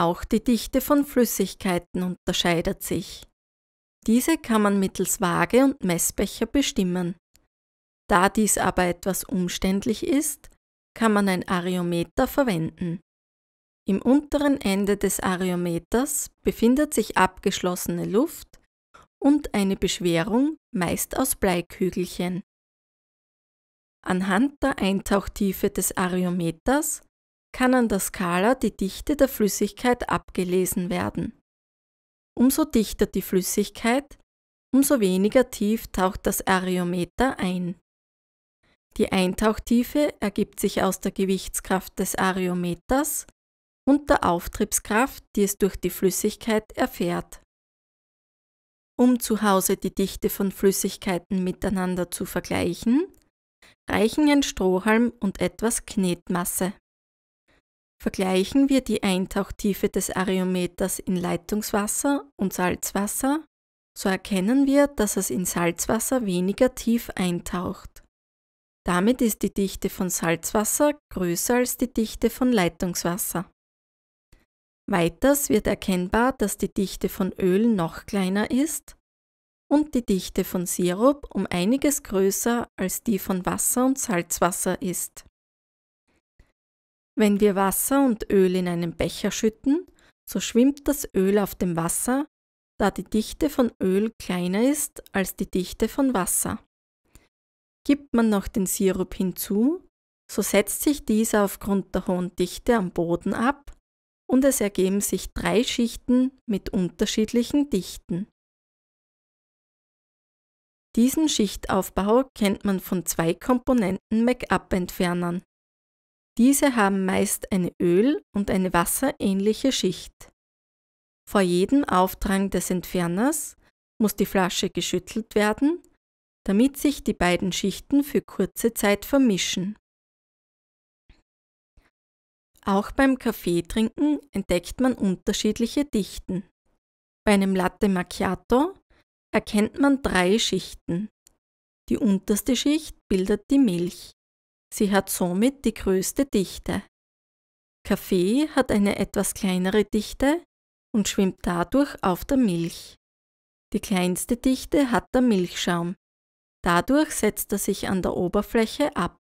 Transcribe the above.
Auch die Dichte von Flüssigkeiten unterscheidet sich. Diese kann man mittels Waage und Messbecher bestimmen. Da dies aber etwas umständlich ist, kann man ein Ariometer verwenden. Im unteren Ende des Ariometers befindet sich abgeschlossene Luft und eine Beschwerung, meist aus Bleikügelchen. Anhand der Eintauchtiefe des Ariometers kann an der Skala die Dichte der Flüssigkeit abgelesen werden. Umso dichter die Flüssigkeit, umso weniger tief taucht das Areometer ein. Die Eintauchtiefe ergibt sich aus der Gewichtskraft des Areometers und der Auftriebskraft, die es durch die Flüssigkeit erfährt. Um zu Hause die Dichte von Flüssigkeiten miteinander zu vergleichen, reichen ein Strohhalm und etwas Knetmasse. Vergleichen wir die Eintauchtiefe des Areometers in Leitungswasser und Salzwasser, so erkennen wir, dass es in Salzwasser weniger tief eintaucht. Damit ist die Dichte von Salzwasser größer als die Dichte von Leitungswasser. Weiters wird erkennbar, dass die Dichte von Öl noch kleiner ist und die Dichte von Sirup um einiges größer als die von Wasser und Salzwasser ist. Wenn wir Wasser und Öl in einen Becher schütten, so schwimmt das Öl auf dem Wasser, da die Dichte von Öl kleiner ist als die Dichte von Wasser. Gibt man noch den Sirup hinzu, so setzt sich dieser aufgrund der hohen Dichte am Boden ab und es ergeben sich drei Schichten mit unterschiedlichen Dichten. Diesen Schichtaufbau kennt man von zwei Komponenten Make-up-Entfernern. Diese haben meist eine Öl- und eine wasserähnliche Schicht. Vor jedem Aufdrang des Entferners muss die Flasche geschüttelt werden, damit sich die beiden Schichten für kurze Zeit vermischen. Auch beim Kaffeetrinken entdeckt man unterschiedliche Dichten. Bei einem Latte Macchiato erkennt man drei Schichten. Die unterste Schicht bildet die Milch. Sie hat somit die größte Dichte. Kaffee hat eine etwas kleinere Dichte und schwimmt dadurch auf der Milch. Die kleinste Dichte hat der Milchschaum. Dadurch setzt er sich an der Oberfläche ab.